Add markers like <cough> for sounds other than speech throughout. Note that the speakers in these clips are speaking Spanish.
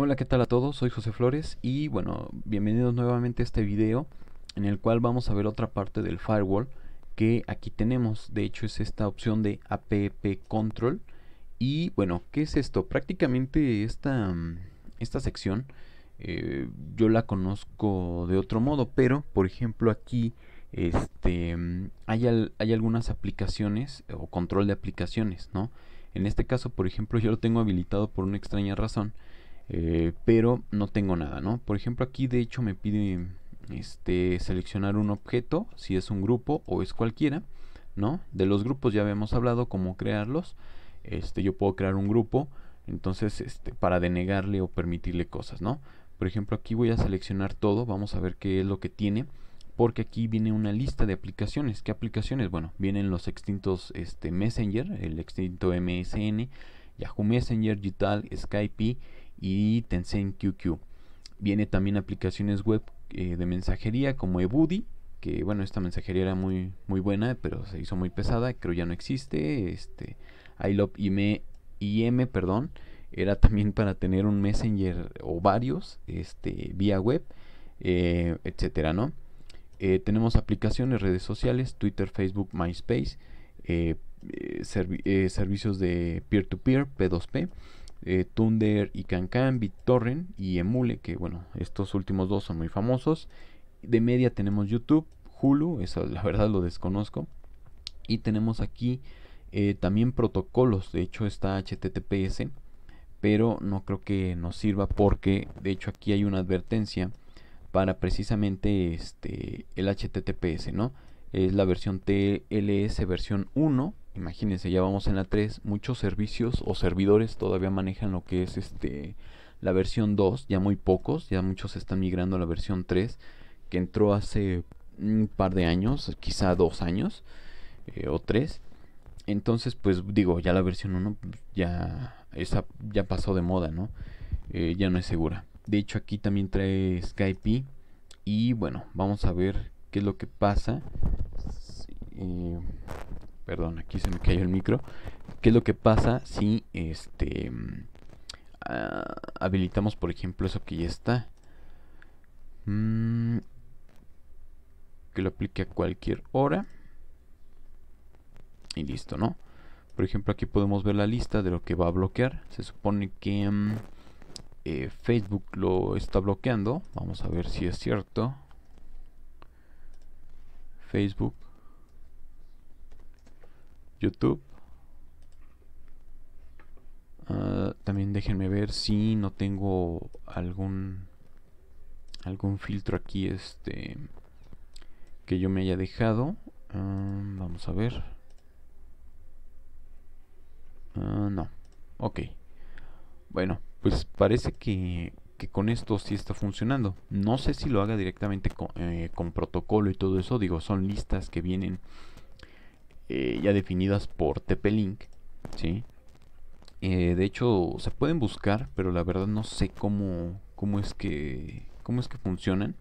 Hola, ¿qué tal a todos? Soy José Flores y bueno, bienvenidos nuevamente a este video en el cual vamos a ver otra parte del firewall que aquí tenemos. De hecho es esta opción de app control y bueno, ¿qué es esto? Prácticamente esta, mm, esta sección eh, yo la conozco de otro modo, pero por ejemplo aquí este, mm, hay, hay algunas aplicaciones o control de aplicaciones, ¿no? En este caso, por ejemplo, <laughs> yo lo tengo habilitado por una extraña razón eh, pero no tengo nada, ¿no? Por ejemplo, aquí de hecho me pide este, seleccionar un objeto, si es un grupo o es cualquiera, ¿no? De los grupos ya habíamos hablado cómo crearlos. Este, yo puedo crear un grupo, entonces, este, para denegarle o permitirle cosas, ¿no? Por ejemplo, aquí voy a seleccionar todo, vamos a ver qué es lo que tiene, porque aquí viene una lista de aplicaciones. ¿Qué aplicaciones? Bueno, vienen los extintos este, Messenger, el extinto MSN, Yahoo Messenger, Gital, Skype y Tencent QQ. Viene también aplicaciones web eh, de mensajería como Eboody que bueno, esta mensajería era muy, muy buena, pero se hizo muy pesada, creo ya no existe. Este, ILOP IM, perdón, era también para tener un messenger o varios, este, vía web, eh, etcétera, ¿no? Eh, tenemos aplicaciones, redes sociales, Twitter, Facebook, MySpace, servicios de -peer, to peer p 2 p eh, Thunder y Cancan, BitTorrent y Emule, que bueno, estos últimos dos son muy famosos. De media tenemos YouTube, Hulu, eso la verdad lo desconozco. Y tenemos aquí eh, también protocolos, de hecho está HTTPS, pero no creo que nos sirva porque de hecho aquí hay una advertencia para precisamente este el HTTPS, ¿no? Es la versión TLS versión 1 Imagínense, ya vamos en la 3. Muchos servicios o servidores todavía manejan lo que es este la versión 2, ya muy pocos, ya muchos están migrando a la versión 3 que entró hace un par de años, quizá dos años eh, o tres. Entonces, pues digo, ya la versión 1 ya, esa, ya pasó de moda, ¿no? Eh, ya no es segura. De hecho, aquí también trae Skype. Y bueno, vamos a ver qué es lo que pasa. Eh, perdón, aquí se me cayó el micro, qué es lo que pasa si este ah, habilitamos, por ejemplo, eso que ya está. Mm, que lo aplique a cualquier hora. Y listo, ¿no? Por ejemplo, aquí podemos ver la lista de lo que va a bloquear. Se supone que mm, eh, Facebook lo está bloqueando. Vamos a ver si es cierto. Facebook YouTube. Ah, también déjenme ver si no tengo algún algún filtro aquí este que yo me haya dejado. Ah, vamos a ver. Ah, no. Ok. Bueno, pues parece que, con esto sí está funcionando. No sé si lo haga directamente con, eh, con protocolo y todo eso. Digo, son listas que vienen eh, ya definidas por TP-Link. ¿sí? Eh, de hecho, se pueden buscar, pero la verdad no sé cómo, cómo, es, que, cómo es que funcionan,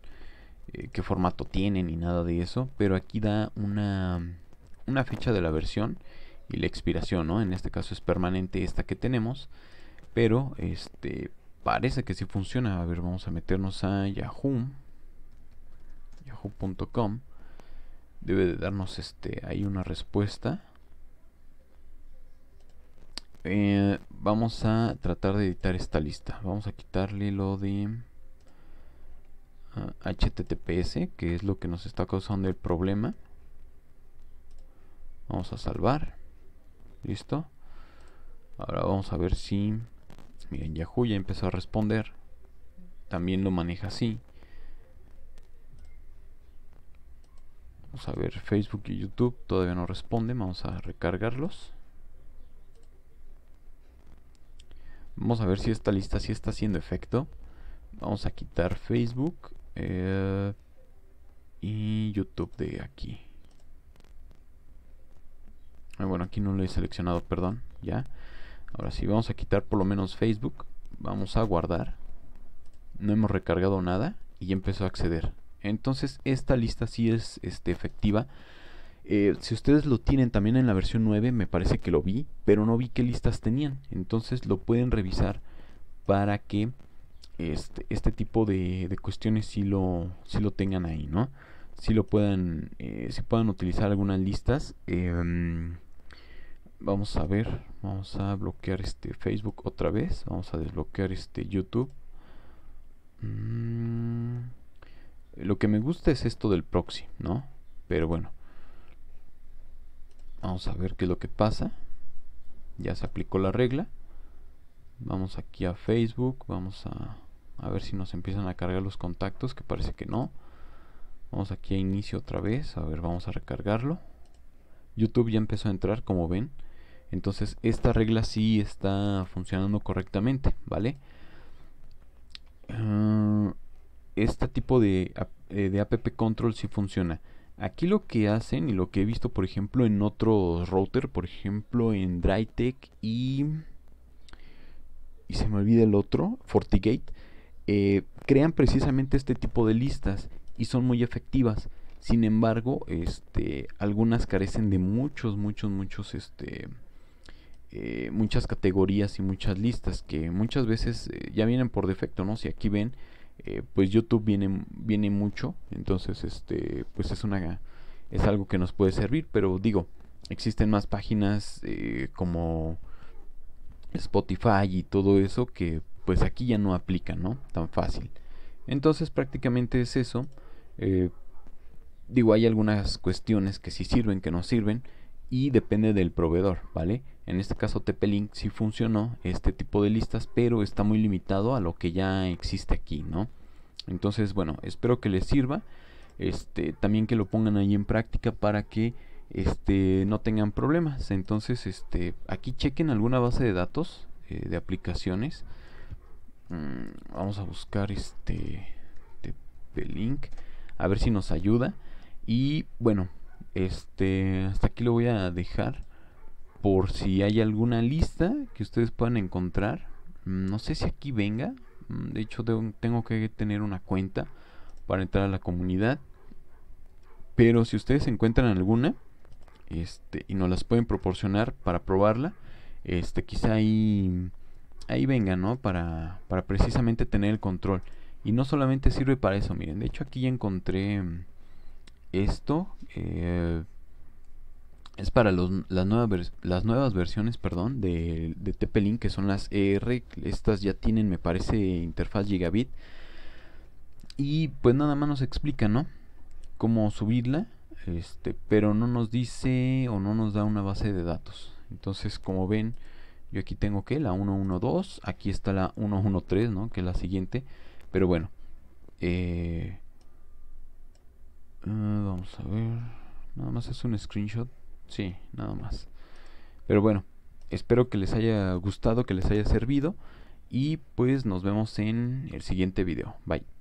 eh, qué formato tienen y nada de eso. Pero aquí da una, una fecha de la versión y la expiración, En este caso es permanente esta que tenemos, pero este parece que sí funciona. A ver, vamos a meternos a Yahoo, yahoo.com debe de darnos este ahí una respuesta eh, vamos a tratar de editar esta lista vamos a quitarle lo de https ah, que es lo que nos está causando el problema vamos a salvar listo ahora vamos a ver si miren Yahoo ya empezó a responder también lo maneja así Vamos a ver Facebook y YouTube. Todavía no responden. Vamos a recargarlos. Vamos a ver si esta lista sí está haciendo efecto. Vamos a quitar Facebook eh, y YouTube de aquí. Ah, bueno, aquí no lo he seleccionado, perdón. Ya. Ahora sí, vamos a quitar por lo menos Facebook. Vamos a guardar. No hemos recargado nada y empezó a acceder. Entonces esta lista sí es este, efectiva. Eh, si ustedes lo tienen también en la versión 9, me parece que lo vi, pero no vi qué listas tenían. Entonces lo pueden revisar para que este, este tipo de, cuestiones sí lo, lo tengan ahí, ¿no? Si lo puedan, eh, puedan utilizar algunas listas. Em, vamos a ver, vamos a bloquear este Facebook otra vez. Vamos a desbloquear este YouTube. Mm. Lo que me gusta es esto del proxy, ¿no? Pero bueno. Vamos a ver qué es lo que pasa. Ya se aplicó la regla. Vamos aquí a Facebook. Vamos a, ver si nos empiezan a cargar los contactos, que parece que no. Vamos aquí a inicio otra vez. A ver, vamos a recargarlo. YouTube ya empezó a entrar, como ven. Entonces esta regla sí está funcionando correctamente, ¿vale? Ah, este tipo de, eh, de app control sí funciona. Aquí lo que hacen y lo que he visto, por ejemplo, en otros router, por ejemplo, en Drytech y. Y se me olvida el otro, FortiGate, eh, crean precisamente este tipo de listas y son muy efectivas. Sin embargo, este, algunas carecen de muchos, muchos, muchos, este, eh, muchas categorías y muchas listas que muchas veces ya vienen por defecto, ¿no? Si aquí ven, eh, pues YouTube viene, mucho, entonces este, pues es una es algo que nos puede servir, pero digo, existen más páginas eh, como Spotify y todo eso que pues aquí ya no aplica, ¿no? Tan fácil. Entonces prácticamente es eso. Eh, digo, hay algunas cuestiones que sí sirven, que no sirven y depende del proveedor, ¿vale? En este caso TP-Link sí funcionó este tipo de listas, pero está muy limitado a lo que ya existe aquí, ¿no? Entonces, bueno, espero que les sirva. Este, también que lo pongan ahí en práctica para que este, no tengan problemas. Entonces, este, aquí chequen alguna base de datos eh, de aplicaciones. Mm, vamos a buscar este, TP-Link, a ver si nos ayuda. Y bueno, este, hasta aquí lo voy a dejar. Por si hay alguna lista que ustedes puedan encontrar. Mm, no sé si aquí venga. Mm, de hecho, tengo que tener una cuenta para entrar a la comunidad. Pero si ustedes encuentran alguna este, y nos las pueden proporcionar para probarla, este, quizá ahí, ahí venga, ¿no? Para, para precisamente tener el control. Y no solamente sirve para eso, miren. De hecho, aquí ya encontré mm, esto eh, es para las, nuevas las nuevas versiones perdón, de, de TP-Link, que son las ER. Estas ya tienen, me parece, interfaz gigabit. Y pues nada más nos explica, ¿no? Cómo subirla. Este, pero no nos dice o no nos da una base de datos. Entonces, como ven, yo aquí tengo que la 112, aquí está la 113, ¿no? Que es la siguiente. Pero bueno, eh, Ah, vamos a ver. Nada más es un screenshot. Sí, nada más. Pero bueno, espero que les haya gustado, que les haya servido. Y pues nos vemos en el siguiente video. Bye.